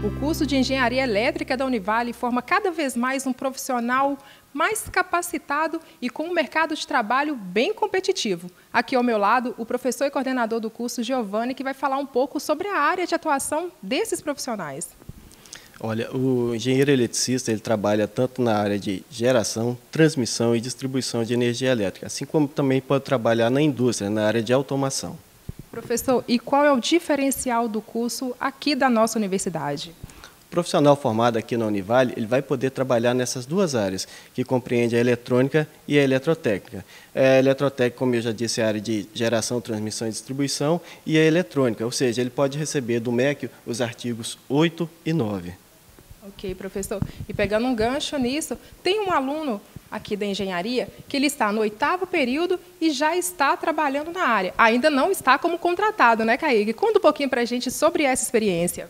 O curso de Engenharia Elétrica da Univale forma cada vez mais um profissional mais capacitado e com um mercado de trabalho bem competitivo. Aqui ao meu lado, o professor e coordenador do curso, Giovanni, que vai falar um pouco sobre a área de atuação desses profissionais. Olha, o engenheiro eletricista ele trabalha tanto na área de geração, transmissão e distribuição de energia elétrica, assim como também pode trabalhar na indústria, na área de automação. Professor, e qual é o diferencial do curso aqui da nossa universidade? O profissional formado aqui na Univale, ele vai poder trabalhar nessas duas áreas, que compreende a eletrônica e a eletrotécnica. É, a eletrotécnica, como eu já disse, é a área de geração, transmissão e distribuição, e a eletrônica, ou seja, ele pode receber do MEC os artigos 8 e 9. Ok, professor. E pegando um gancho nisso, tem um aluno aqui da engenharia, que ele está no oitavo período e já está trabalhando na área. Ainda não está como contratado, né, Kaique? Conta um pouquinho para a gente sobre essa experiência.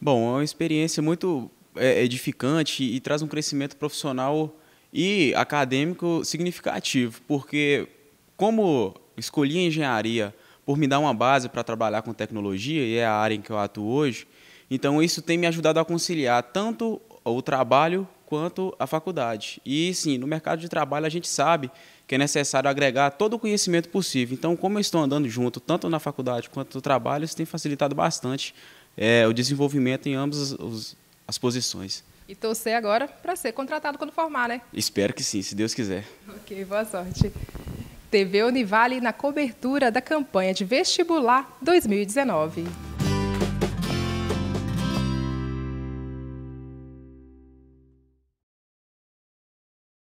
Bom, é uma experiência muito é, edificante e traz um crescimento profissional e acadêmico significativo, porque como escolhi a engenharia por me dar uma base para trabalhar com tecnologia, e é a área em que eu atuo hoje, então isso tem me ajudado a conciliar tanto o trabalho quanto à faculdade. E sim, no mercado de trabalho a gente sabe que é necessário agregar todo o conhecimento possível. Então, como eu estou andando junto, tanto na faculdade quanto no trabalho, isso tem facilitado bastante é, o desenvolvimento em ambas os, as posições. E torcer agora para ser contratado quando formar, né? Espero que sim, se Deus quiser. Ok, boa sorte. TV Univale na cobertura da campanha de vestibular 2019.